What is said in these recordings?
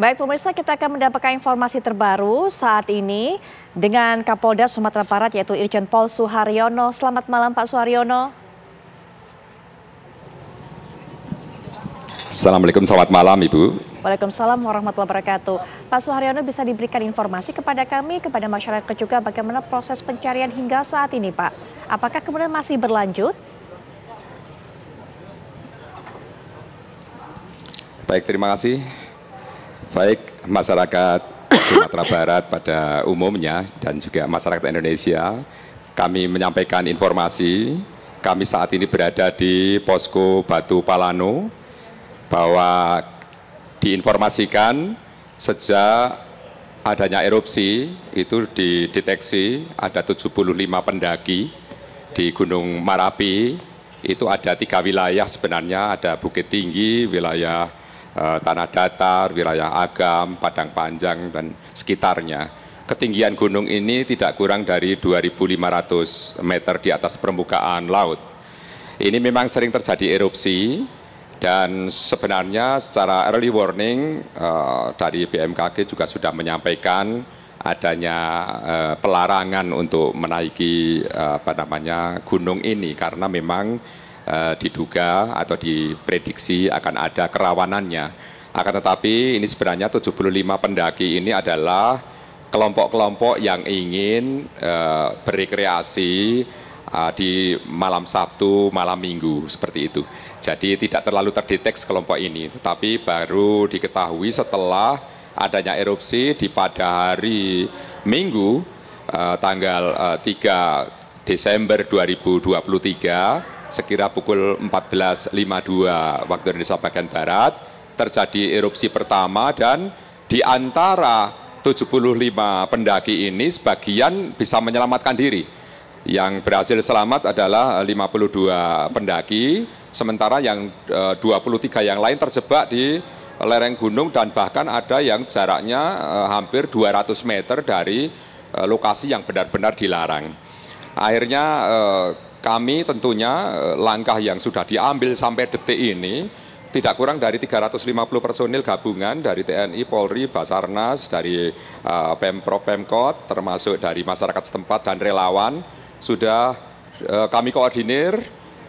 Baik pemirsa, kita akan mendapatkan informasi terbaru saat ini dengan Kapolda Sumatera Barat yaitu Irjen Pol Suharyono. Selamat malam Pak Suharyono. Assalamualaikum, selamat malam Ibu. Waalaikumsalam warahmatullahi wabarakatuh. Pak Suharyono bisa diberikan informasi kepada kami, kepada masyarakat juga bagaimana proses pencarian hingga saat ini Pak. Apakah kemudian masih berlanjut? Baik, terima kasih Baik masyarakat Sumatera Barat pada umumnya dan juga masyarakat Indonesia, kami menyampaikan informasi kami saat ini berada di posko Batu Palano bahwa diinformasikan sejak adanya erupsi itu dideteksi ada 75 pendaki di Gunung Marapi itu ada tiga wilayah sebenarnya ada Bukit Tinggi, wilayah Eh, tanah datar, wilayah agam, padang panjang dan sekitarnya. Ketinggian gunung ini tidak kurang dari 2.500 meter di atas permukaan laut. Ini memang sering terjadi erupsi dan sebenarnya secara early warning eh, dari BMKG juga sudah menyampaikan adanya eh, pelarangan untuk menaiki apa namanya gunung ini karena memang Eh, diduga atau diprediksi akan ada kerawanannya. Akan tetapi ini sebenarnya 75 pendaki ini adalah kelompok-kelompok yang ingin uh, eh, berrekreasi uh, eh, di malam Sabtu, malam Minggu seperti itu. Jadi tidak terlalu terdeteksi kelompok ini, tetapi baru diketahui setelah adanya erupsi di pada hari Minggu eh, tanggal eh, 3 Desember 2023 sekira pukul 14.52 waktu Indonesia bagian Barat terjadi erupsi pertama dan di antara 75 pendaki ini sebagian bisa menyelamatkan diri. Yang berhasil selamat adalah 52 pendaki, sementara yang 23 eh, yang lain terjebak di lereng gunung dan bahkan ada yang jaraknya eh, hampir 200 meter dari eh, lokasi yang benar-benar dilarang. Akhirnya kami tentunya eh, langkah yang sudah diambil sampai detik ini tidak kurang dari 350 personil gabungan dari TNI, Polri, Basarnas, dari uh, Pemprov Pemkot, termasuk dari masyarakat setempat dan relawan sudah uh, kami koordinir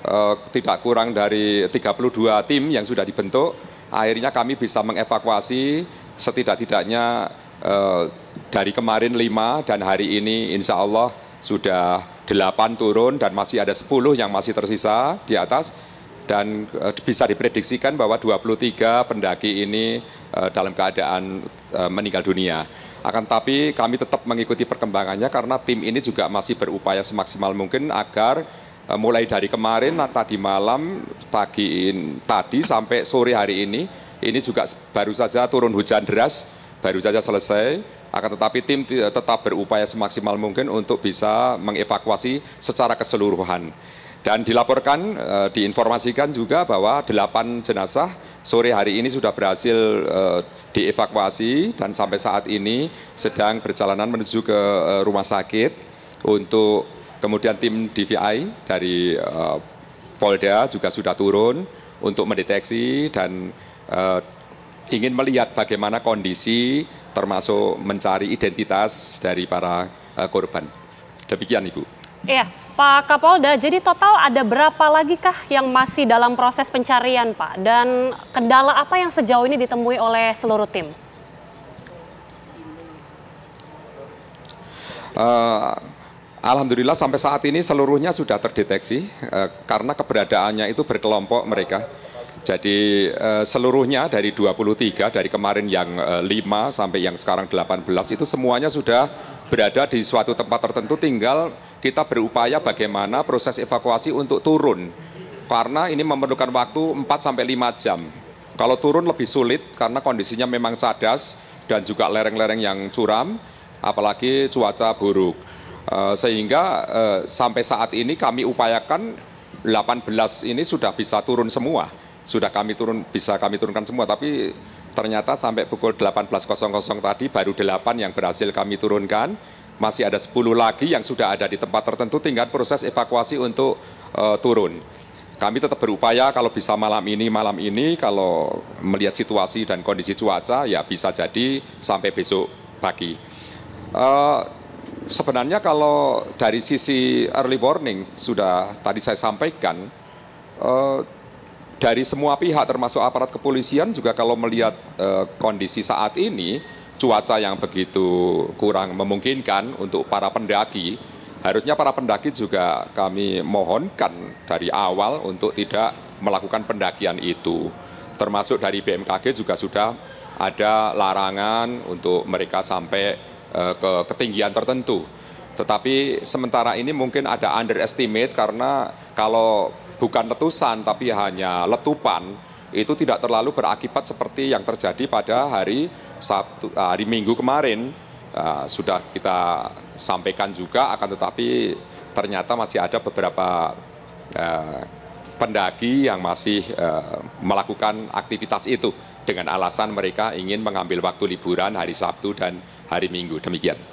uh, tidak kurang dari 32 tim yang sudah dibentuk. Akhirnya kami bisa mengevakuasi setidak-tidaknya uh, dari kemarin 5 dan hari ini insya Allah sudah 8 turun dan masih ada 10 yang masih tersisa di atas dan eh, bisa diprediksikan bahwa 23 pendaki ini eh, dalam keadaan eh, meninggal dunia. Akan tapi kami tetap mengikuti perkembangannya karena tim ini juga masih berupaya semaksimal mungkin agar mulai dari kemarin tadi malam pagi tadi sampai sore hari ini ini juga baru saja turun hujan deras baru saja selesai akan tetapi tim tetap berupaya semaksimal mungkin untuk bisa mengevakuasi secara keseluruhan. Dan dilaporkan, eh, diinformasikan juga bahwa 8 jenazah sore hari ini sudah berhasil eh, dievakuasi dan sampai saat ini sedang berjalanan menuju ke eh, rumah sakit untuk kemudian tim DVI dari Polda juga sudah turun untuk mendeteksi dan ingin melihat bagaimana kondisi termasuk mencari identitas dari para uh, korban. Demikian Ibu. Iya, Pak Kapolda, jadi total ada berapa lagi kah yang masih dalam proses pencarian Pak? Dan kendala apa yang sejauh ini ditemui oleh seluruh tim? Uh, Alhamdulillah sampai saat ini seluruhnya sudah terdeteksi uh, karena keberadaannya itu berkelompok mereka jadi eh, seluruhnya dari 23 dari kemarin yang 5 eh, sampai yang sekarang 18 itu semuanya sudah berada di suatu tempat tertentu tinggal kita berupaya bagaimana proses evakuasi untuk turun. Karena ini memerlukan waktu 4 sampai 5 jam. Kalau turun lebih sulit karena kondisinya memang cadas dan juga lereng-lereng yang curam apalagi cuaca buruk. Eh, sehingga sampai saat ini kami upayakan 18 ini sudah bisa turun semua sudah kami turun bisa kami turunkan semua tapi ternyata sampai pukul 18.00 tadi baru 8 yang berhasil kami turunkan masih ada 10 lagi yang sudah ada di tempat tertentu tinggal proses evakuasi untuk uh, turun kami tetap berupaya kalau bisa malam ini malam ini kalau melihat situasi dan kondisi cuaca ya bisa jadi sampai besok pagi uh, sebenarnya kalau dari sisi early warning sudah tadi saya sampaikan eh, dari semua pihak termasuk aparat kepolisian juga kalau melihat e, kondisi saat ini cuaca yang begitu kurang memungkinkan untuk para pendaki harusnya para pendaki juga kami mohonkan dari awal untuk tidak melakukan pendakian itu. Termasuk dari BMKG juga sudah ada larangan untuk mereka sampai e, ke ketinggian tertentu. Tetapi sementara ini mungkin ada underestimate karena kalau bukan letusan tapi hanya letupan itu tidak terlalu berakibat seperti yang terjadi pada hari Sabtu eh, hari Minggu kemarin uh, sudah kita sampaikan juga akan tetapi ternyata masih ada beberapa uh, pendaki yang masih uh, melakukan aktivitas itu dengan alasan mereka ingin mengambil waktu liburan hari Sabtu dan hari Minggu demikian